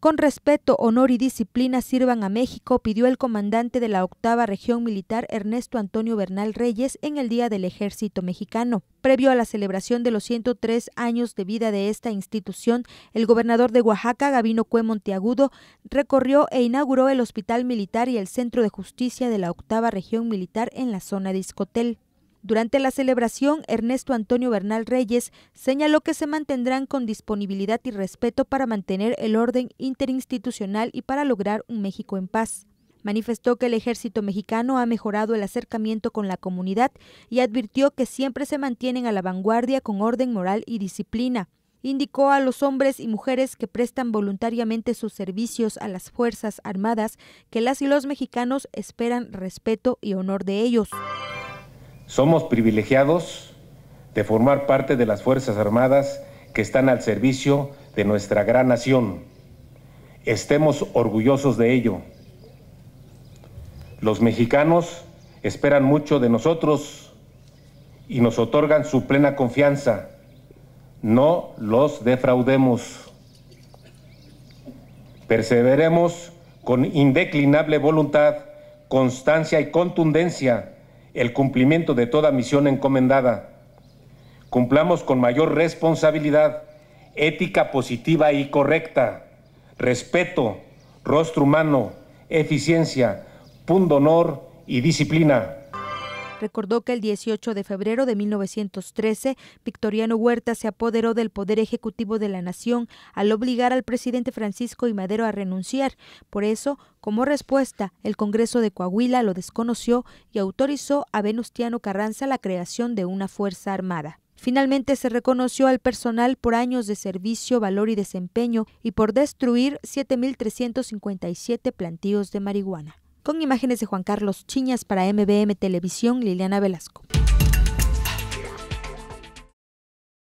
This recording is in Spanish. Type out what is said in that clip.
con respeto, honor y disciplina sirvan a México, pidió el comandante de la octava región militar Ernesto Antonio Bernal Reyes en el Día del Ejército Mexicano. Previo a la celebración de los 103 años de vida de esta institución, el gobernador de Oaxaca, Gabino Cue Monteagudo, recorrió e inauguró el Hospital Militar y el Centro de Justicia de la octava región militar en la zona de Iscotel. Durante la celebración, Ernesto Antonio Bernal Reyes señaló que se mantendrán con disponibilidad y respeto para mantener el orden interinstitucional y para lograr un México en paz. Manifestó que el ejército mexicano ha mejorado el acercamiento con la comunidad y advirtió que siempre se mantienen a la vanguardia con orden moral y disciplina. Indicó a los hombres y mujeres que prestan voluntariamente sus servicios a las Fuerzas Armadas que las y los mexicanos esperan respeto y honor de ellos. Somos privilegiados de formar parte de las Fuerzas Armadas que están al servicio de nuestra gran nación. Estemos orgullosos de ello. Los mexicanos esperan mucho de nosotros y nos otorgan su plena confianza. No los defraudemos. Perseveremos con indeclinable voluntad, constancia y contundencia el cumplimiento de toda misión encomendada. Cumplamos con mayor responsabilidad, ética positiva y correcta, respeto, rostro humano, eficiencia, pundonor y disciplina. Recordó que el 18 de febrero de 1913, Victoriano Huerta se apoderó del Poder Ejecutivo de la Nación al obligar al presidente Francisco I. Madero a renunciar. Por eso, como respuesta, el Congreso de Coahuila lo desconoció y autorizó a Venustiano Carranza la creación de una Fuerza Armada. Finalmente se reconoció al personal por años de servicio, valor y desempeño y por destruir 7.357 plantíos de marihuana. Con imágenes de Juan Carlos Chiñas para MBM Televisión, Liliana Velasco.